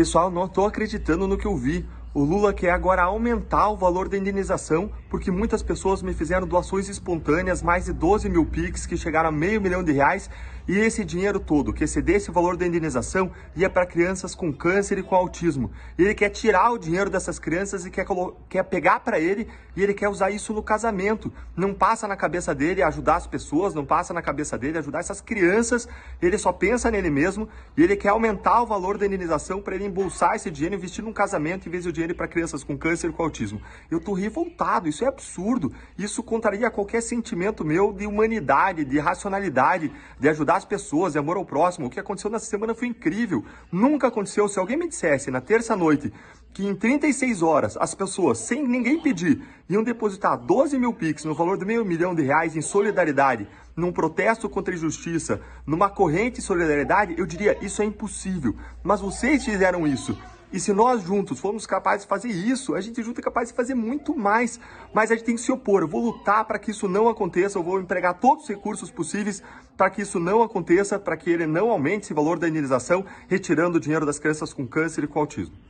Pessoal, não estou acreditando no que eu vi. O Lula quer agora aumentar o valor da indenização, porque muitas pessoas me fizeram doações espontâneas, mais de 12 mil PIX, que chegaram a meio milhão de reais, e esse dinheiro todo que excedesse o valor da indenização ia para crianças com câncer e com autismo. E ele quer tirar o dinheiro dessas crianças e quer, quer pegar para ele e ele quer usar isso no casamento. Não passa na cabeça dele ajudar as pessoas, não passa na cabeça dele ajudar essas crianças. Ele só pensa nele mesmo e ele quer aumentar o valor da indenização para ele embolsar esse dinheiro e investir num casamento em vez do dinheiro para crianças com câncer e com autismo. Eu tô revoltado, isso é absurdo. Isso contraria qualquer sentimento meu de humanidade, de racionalidade, de ajudar às pessoas, é amor ao próximo. O que aconteceu nessa semana foi incrível. Nunca aconteceu. Se alguém me dissesse na terça-noite que em 36 horas as pessoas, sem ninguém pedir, iam depositar 12 mil Pix no valor de meio milhão de reais em solidariedade, num protesto contra a injustiça, numa corrente de solidariedade, eu diria isso é impossível. Mas vocês fizeram isso. E se nós juntos formos capazes de fazer isso, a gente junto é capaz de fazer muito mais. Mas a gente tem que se opor. Eu vou lutar para que isso não aconteça. Eu vou empregar todos os recursos possíveis para que isso não aconteça, para que ele não aumente esse valor da indenização, retirando o dinheiro das crianças com câncer e com autismo.